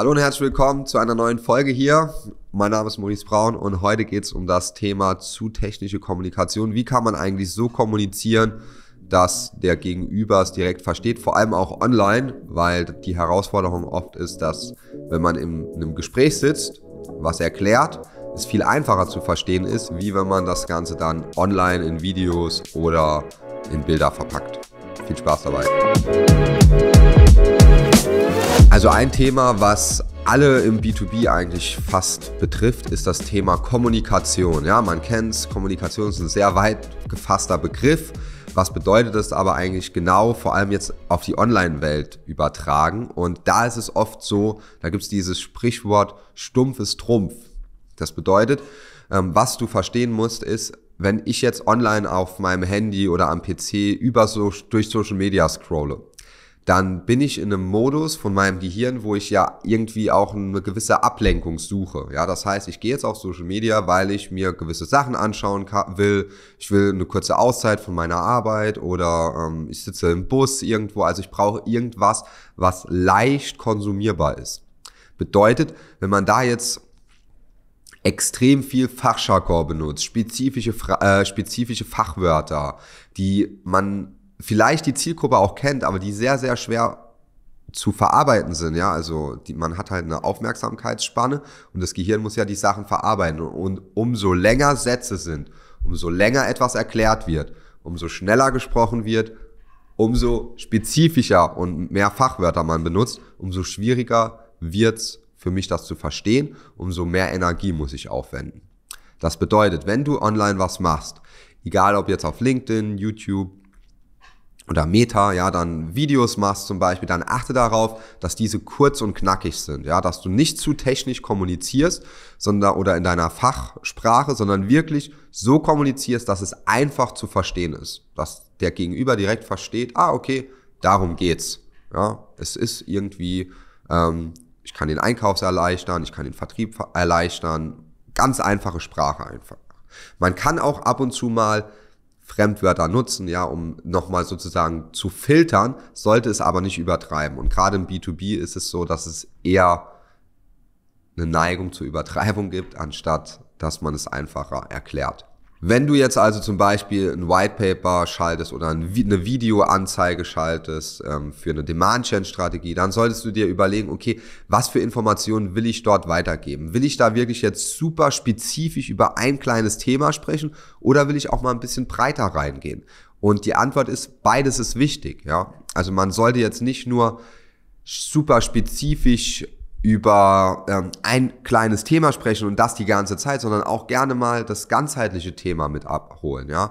Hallo und herzlich willkommen zu einer neuen Folge hier. Mein Name ist Maurice Braun und heute geht es um das Thema zu technische Kommunikation. Wie kann man eigentlich so kommunizieren, dass der Gegenüber es direkt versteht, vor allem auch online, weil die Herausforderung oft ist, dass wenn man in einem Gespräch sitzt, was erklärt, es viel einfacher zu verstehen ist, wie wenn man das Ganze dann online in Videos oder in Bilder verpackt. Viel Spaß dabei. Also ein Thema, was alle im B2B eigentlich fast betrifft, ist das Thema Kommunikation. Ja, man kennt es, Kommunikation ist ein sehr weit gefasster Begriff. Was bedeutet das aber eigentlich genau, vor allem jetzt auf die Online-Welt übertragen? Und da ist es oft so, da gibt es dieses Sprichwort, stumpfes Trumpf. Das bedeutet, ähm, was du verstehen musst, ist, wenn ich jetzt online auf meinem Handy oder am PC über so, durch Social Media scrolle, dann bin ich in einem Modus von meinem Gehirn, wo ich ja irgendwie auch eine gewisse Ablenkung suche. Ja, das heißt, ich gehe jetzt auf Social Media, weil ich mir gewisse Sachen anschauen will. Ich will eine kurze Auszeit von meiner Arbeit oder ähm, ich sitze im Bus irgendwo. Also ich brauche irgendwas, was leicht konsumierbar ist. Bedeutet, wenn man da jetzt extrem viel Fachjargon benutzt, spezifische, äh, spezifische Fachwörter, die man vielleicht die Zielgruppe auch kennt, aber die sehr, sehr schwer zu verarbeiten sind, ja, also die, man hat halt eine Aufmerksamkeitsspanne und das Gehirn muss ja die Sachen verarbeiten und umso länger Sätze sind, umso länger etwas erklärt wird, umso schneller gesprochen wird, umso spezifischer und mehr Fachwörter man benutzt, umso schwieriger wird's für mich das zu verstehen, umso mehr Energie muss ich aufwenden. Das bedeutet, wenn du online was machst, egal ob jetzt auf LinkedIn, YouTube, oder Meta, ja, dann Videos machst zum Beispiel, dann achte darauf, dass diese kurz und knackig sind, ja, dass du nicht zu technisch kommunizierst, sondern oder in deiner Fachsprache, sondern wirklich so kommunizierst, dass es einfach zu verstehen ist, dass der Gegenüber direkt versteht, ah, okay, darum geht's, ja, es ist irgendwie, ähm, ich kann den Einkauf erleichtern, ich kann den Vertrieb erleichtern, ganz einfache Sprache einfach. Man kann auch ab und zu mal Fremdwörter nutzen, ja, um nochmal sozusagen zu filtern, sollte es aber nicht übertreiben. Und gerade im B2B ist es so, dass es eher eine Neigung zur Übertreibung gibt, anstatt dass man es einfacher erklärt. Wenn du jetzt also zum Beispiel ein White Paper schaltest oder eine Videoanzeige schaltest ähm, für eine Demand-Chain-Strategie, dann solltest du dir überlegen, okay, was für Informationen will ich dort weitergeben? Will ich da wirklich jetzt super spezifisch über ein kleines Thema sprechen oder will ich auch mal ein bisschen breiter reingehen? Und die Antwort ist, beides ist wichtig, ja. Also man sollte jetzt nicht nur super spezifisch über ähm, ein kleines Thema sprechen und das die ganze Zeit, sondern auch gerne mal das ganzheitliche Thema mit abholen, ja.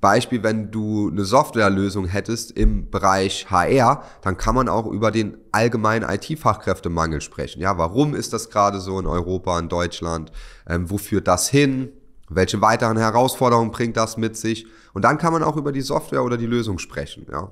Beispiel, wenn du eine Softwarelösung hättest im Bereich HR, dann kann man auch über den allgemeinen IT-Fachkräftemangel sprechen. Ja, warum ist das gerade so in Europa, in Deutschland? Ähm, wo führt das hin? Welche weiteren Herausforderungen bringt das mit sich? Und dann kann man auch über die Software oder die Lösung sprechen, ja.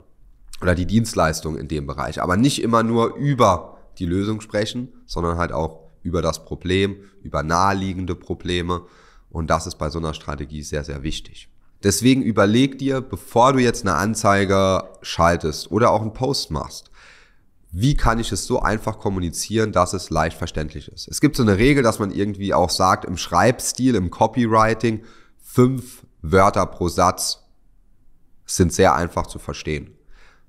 Oder die Dienstleistung in dem Bereich. Aber nicht immer nur über die Lösung sprechen, sondern halt auch über das Problem, über naheliegende Probleme. Und das ist bei so einer Strategie sehr, sehr wichtig. Deswegen überleg dir, bevor du jetzt eine Anzeige schaltest oder auch einen Post machst, wie kann ich es so einfach kommunizieren, dass es leicht verständlich ist. Es gibt so eine Regel, dass man irgendwie auch sagt, im Schreibstil, im Copywriting, fünf Wörter pro Satz sind sehr einfach zu verstehen.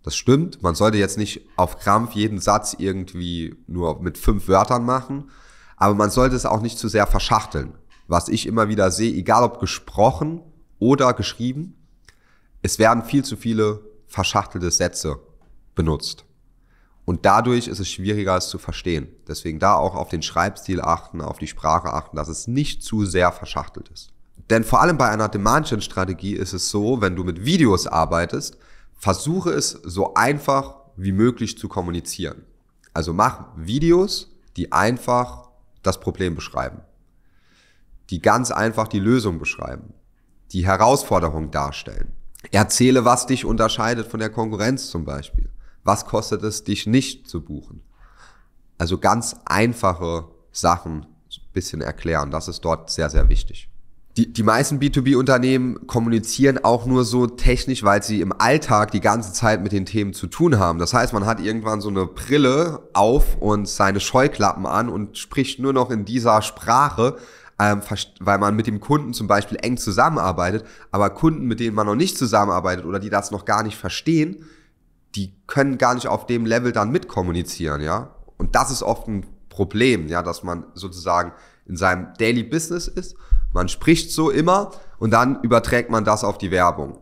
Das stimmt. Man sollte jetzt nicht auf Krampf jeden Satz irgendwie nur mit fünf Wörtern machen. Aber man sollte es auch nicht zu sehr verschachteln. Was ich immer wieder sehe, egal ob gesprochen oder geschrieben, es werden viel zu viele verschachtelte Sätze benutzt. Und dadurch ist es schwieriger, es zu verstehen. Deswegen da auch auf den Schreibstil achten, auf die Sprache achten, dass es nicht zu sehr verschachtelt ist. Denn vor allem bei einer demand strategie ist es so, wenn du mit Videos arbeitest, versuche es so einfach wie möglich zu kommunizieren. Also mach Videos, die einfach das Problem beschreiben, die ganz einfach die Lösung beschreiben, die Herausforderung darstellen. Erzähle, was dich unterscheidet von der Konkurrenz zum Beispiel. Was kostet es, dich nicht zu buchen? Also ganz einfache Sachen ein bisschen erklären. Das ist dort sehr, sehr wichtig die, die meisten B2B-Unternehmen kommunizieren auch nur so technisch, weil sie im Alltag die ganze Zeit mit den Themen zu tun haben. Das heißt, man hat irgendwann so eine Brille auf und seine Scheuklappen an und spricht nur noch in dieser Sprache, ähm, weil man mit dem Kunden zum Beispiel eng zusammenarbeitet. Aber Kunden, mit denen man noch nicht zusammenarbeitet oder die das noch gar nicht verstehen, die können gar nicht auf dem Level dann mitkommunizieren, ja. Und das ist oft ein Problem, ja, dass man sozusagen in seinem Daily Business ist man spricht so immer und dann überträgt man das auf die Werbung.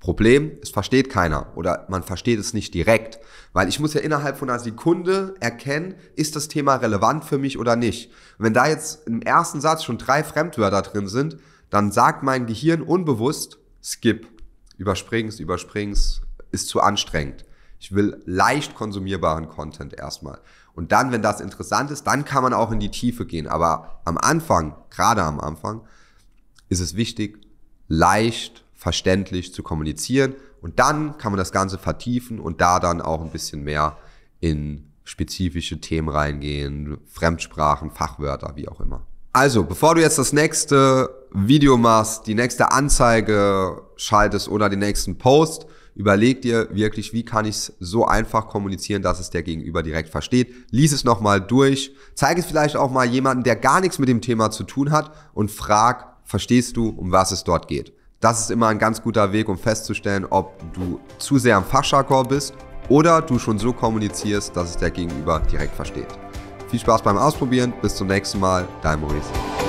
Problem, es versteht keiner oder man versteht es nicht direkt, weil ich muss ja innerhalb von einer Sekunde erkennen, ist das Thema relevant für mich oder nicht. Und wenn da jetzt im ersten Satz schon drei Fremdwörter drin sind, dann sagt mein Gehirn unbewusst, skip, überspringst, überspringst, ist zu anstrengend. Ich will leicht konsumierbaren Content erstmal. Und dann, wenn das interessant ist, dann kann man auch in die Tiefe gehen. Aber am Anfang, gerade am Anfang, ist es wichtig, leicht, verständlich zu kommunizieren. Und dann kann man das Ganze vertiefen und da dann auch ein bisschen mehr in spezifische Themen reingehen, Fremdsprachen, Fachwörter, wie auch immer. Also, bevor du jetzt das nächste Video machst, die nächste Anzeige schaltest oder den nächsten Post, überleg dir wirklich, wie kann ich es so einfach kommunizieren, dass es der Gegenüber direkt versteht. Lies es nochmal durch. Zeig es vielleicht auch mal jemandem, der gar nichts mit dem Thema zu tun hat und frag, verstehst du, um was es dort geht? Das ist immer ein ganz guter Weg, um festzustellen, ob du zu sehr am Fachjargon bist oder du schon so kommunizierst, dass es der Gegenüber direkt versteht. Viel Spaß beim Ausprobieren, bis zum nächsten Mal, dein Maurice.